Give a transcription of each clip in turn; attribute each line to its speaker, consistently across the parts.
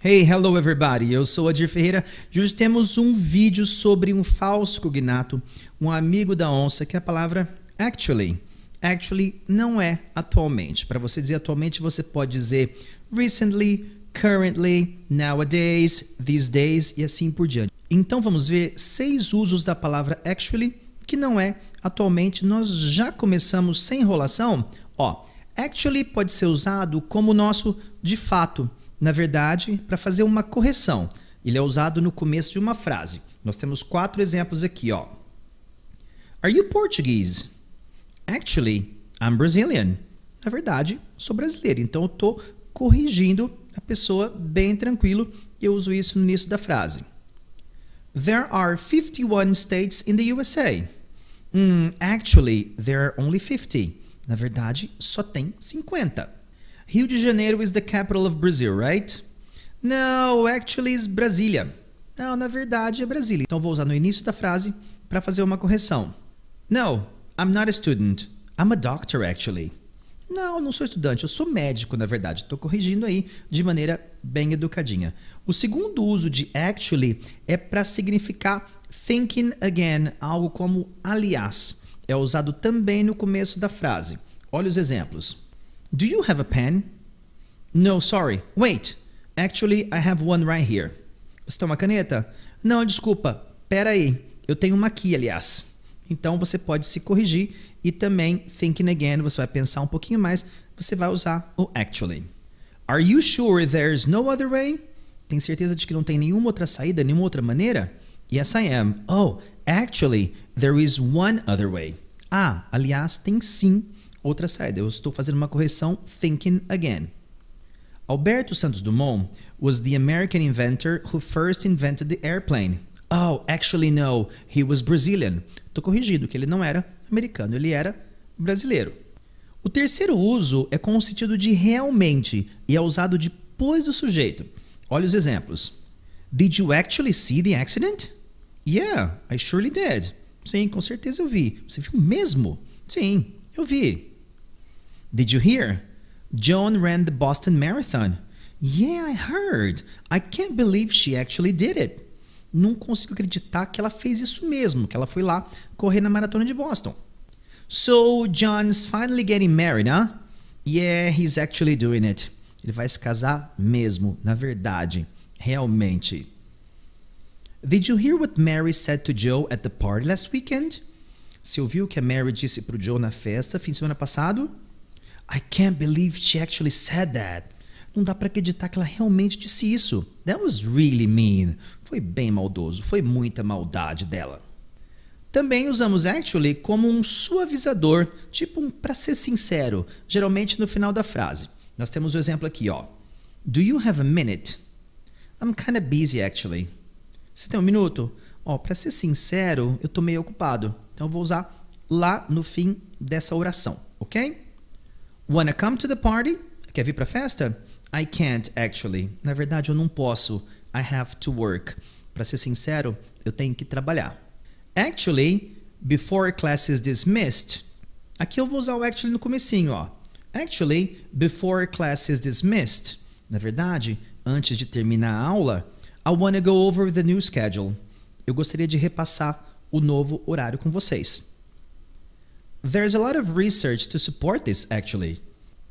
Speaker 1: Hey, hello everybody! Eu sou Adir Ferreira e hoje temos um vídeo sobre um falso cognato, um amigo da onça, que é a palavra actually. Actually não é atualmente. Para você dizer atualmente, você pode dizer recently, currently, nowadays, these days e assim por diante. Então vamos ver seis usos da palavra actually que não é atualmente. Nós já começamos sem enrolação. Ó, actually pode ser usado como nosso de fato na verdade, para fazer uma correção. Ele é usado no começo de uma frase. Nós temos quatro exemplos aqui, ó. Are you Portuguese? Actually, I'm Brazilian. Na verdade, sou brasileiro, então eu estou corrigindo a pessoa bem tranquilo. Eu uso isso no início da frase. There are 51 states in the USA. Hmm, actually, there are only 50. Na verdade, só tem 50. Rio de Janeiro is the capital of Brazil, right? No, actually is Brasília. Não, na verdade é Brasília. Então vou usar no início da frase para fazer uma correção. No, I'm not a student. I'm a doctor, actually. Não, não sou estudante, eu sou médico, na verdade. Estou corrigindo aí de maneira bem educadinha. O segundo uso de actually é para significar thinking again, algo como aliás. É usado também no começo da frase. Olha os exemplos. Do you have a pen? No, sorry. Wait. Actually, I have one right here. Você tem uma caneta? Não, desculpa. Pera aí. Eu tenho uma aqui, aliás. Então você pode se corrigir e também thinking again, você vai pensar um pouquinho mais, você vai usar o actually. Are you sure there's no other way? Tem certeza de que não tem nenhuma outra saída, nenhuma outra maneira? Yes, I am. Oh, actually, there is one other way. Ah, aliás, tem sim Outra saída, eu estou fazendo uma correção thinking again. Alberto Santos Dumont was the American inventor who first invented the airplane. Oh, actually no, he was Brazilian. Estou corrigindo que ele não era americano, ele era brasileiro. O terceiro uso é com o sentido de realmente e é usado depois do sujeito. Olha os exemplos. Did you actually see the accident? Yeah, I surely did. Sim, com certeza eu vi. Você viu mesmo? Sim, eu vi. Did you hear? Joan ran the Boston Marathon. Yeah, I heard. I can't believe she actually did it. Não consigo acreditar que ela fez isso mesmo, que ela foi lá correr na maratona de Boston. So John's finally getting married, huh? Yeah, he's actually doing it. Ele vai se casar mesmo, na verdade, realmente. Did you hear what Mary said to Joe at the party last weekend? Você ouviu o que a Mary disse pro Joe na festa fim de semana passado? I can't believe she actually said that. Não dá para acreditar que ela realmente disse isso. That was really mean. Foi bem maldoso, foi muita maldade dela. Também usamos actually como um suavizador, tipo um para ser sincero, geralmente no final da frase. Nós temos o um exemplo aqui, ó. Do you have a minute? I'm kinda busy actually. Você tem um minuto? Ó, para ser sincero, eu tô meio ocupado. Então eu vou usar lá no fim dessa oração, ok? Wanna come to the party? Quer vir para a festa? I can't actually. Na verdade, eu não posso. I have to work. Para ser sincero, eu tenho que trabalhar. Actually, before class is dismissed. Aqui eu vou usar o actually no comecinho, ó. Actually, before class is dismissed. Na verdade, antes de terminar a aula, I wanna go over the new schedule. Eu gostaria de repassar o novo horário com vocês. There's a lot of research to support this actually.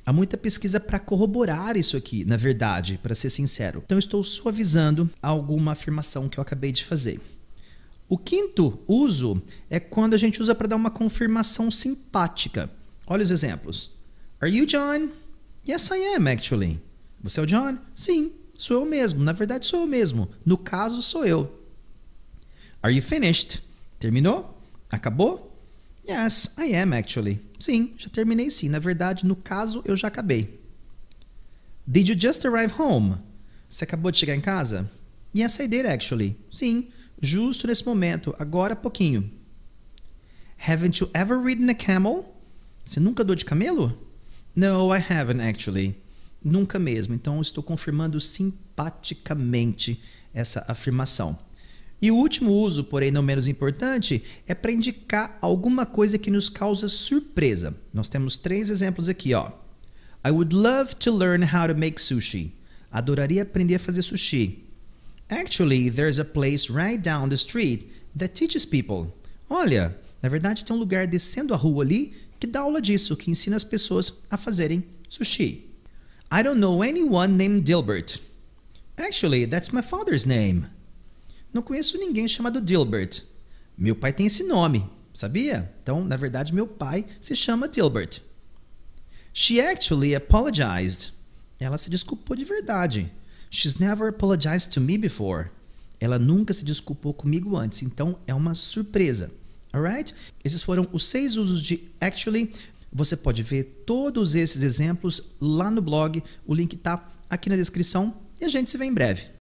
Speaker 1: Há muita pesquisa para corroborar isso aqui, na verdade, para ser sincero. Então estou suavizando alguma afirmação que eu acabei de fazer. O quinto uso é quando a gente usa para dar uma confirmação simpática. Olha os exemplos. Are you John? Yes, I am actually. Você é o John? Sim, sou eu mesmo. Na verdade, sou eu mesmo. No caso, sou eu. Are you finished? Terminou? Acabou? Yes, I am actually. Sim, já terminei sim. Na verdade, no caso, eu já acabei. Did you just arrive home? Você acabou de chegar em casa? Yes, I did actually. Sim, justo nesse momento, agora pouquinho. Haven't you ever ridden a camel? Você nunca andou de camelo? No, I haven't actually. Nunca mesmo. Então, estou confirmando simpaticamente essa afirmação. E o último uso, porém não menos importante, é para indicar alguma coisa que nos causa surpresa. Nós temos três exemplos aqui, ó. I would love to learn how to make sushi. Adoraria aprender a fazer sushi. Actually, there's a place right down the street that teaches people. Olha, na verdade tem um lugar descendo a rua ali que dá aula disso, que ensina as pessoas a fazerem sushi. I don't know anyone named Dilbert. Actually, that's my father's name. Não conheço ninguém chamado Dilbert. Meu pai tem esse nome, sabia? Então, na verdade, meu pai se chama Dilbert. She actually apologized. Ela se desculpou de verdade. She's never apologized to me before. Ela nunca se desculpou comigo antes, então é uma surpresa. Alright? Esses foram os seis usos de actually. Você pode ver todos esses exemplos lá no blog. O link está aqui na descrição e a gente se vê em breve.